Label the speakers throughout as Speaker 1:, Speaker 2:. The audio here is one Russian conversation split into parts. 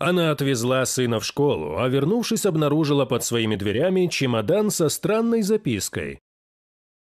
Speaker 1: Она отвезла сына в школу, а вернувшись, обнаружила под своими дверями чемодан со странной запиской.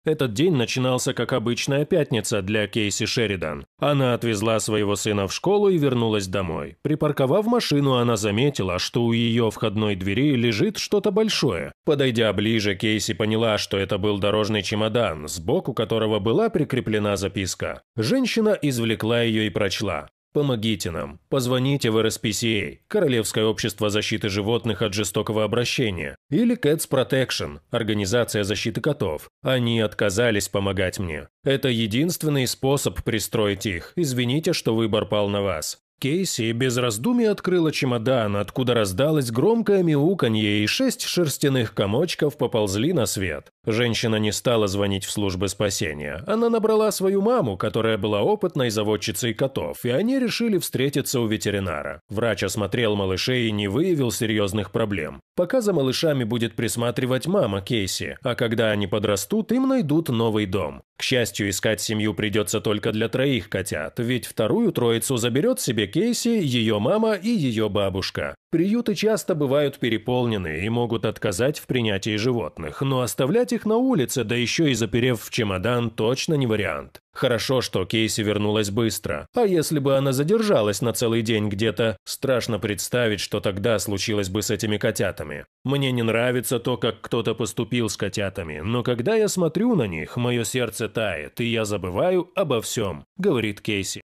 Speaker 1: Этот день начинался как обычная пятница для Кейси Шеридан. Она отвезла своего сына в школу и вернулась домой. Припарковав машину, она заметила, что у ее входной двери лежит что-то большое. Подойдя ближе, Кейси поняла, что это был дорожный чемодан, сбоку которого была прикреплена записка. Женщина извлекла ее и прочла. Помогите нам, позвоните в RSPCA, Королевское общество защиты животных от жестокого обращения, или Cats Protection, Организация защиты котов. Они отказались помогать мне. Это единственный способ пристроить их. Извините, что выбор пал на вас. Кейси без раздумий открыла чемодан, откуда раздалось громкое мяуканье, и шесть шерстяных комочков поползли на свет. Женщина не стала звонить в службы спасения. Она набрала свою маму, которая была опытной заводчицей котов, и они решили встретиться у ветеринара. Врач осмотрел малышей и не выявил серьезных проблем. Пока за малышами будет присматривать мама Кейси, а когда они подрастут, им найдут новый дом. К счастью, искать семью придется только для троих котят, ведь вторую троицу заберет себе Кейси, ее мама и ее бабушка. Приюты часто бывают переполнены и могут отказать в принятии животных, но оставлять их на улице, да еще и заперев в чемодан, точно не вариант. Хорошо, что Кейси вернулась быстро. А если бы она задержалась на целый день где-то, страшно представить, что тогда случилось бы с этими котятами. Мне не нравится то, как кто-то поступил с котятами, но когда я смотрю на них, мое сердце тает, и я забываю обо всем, говорит Кейси.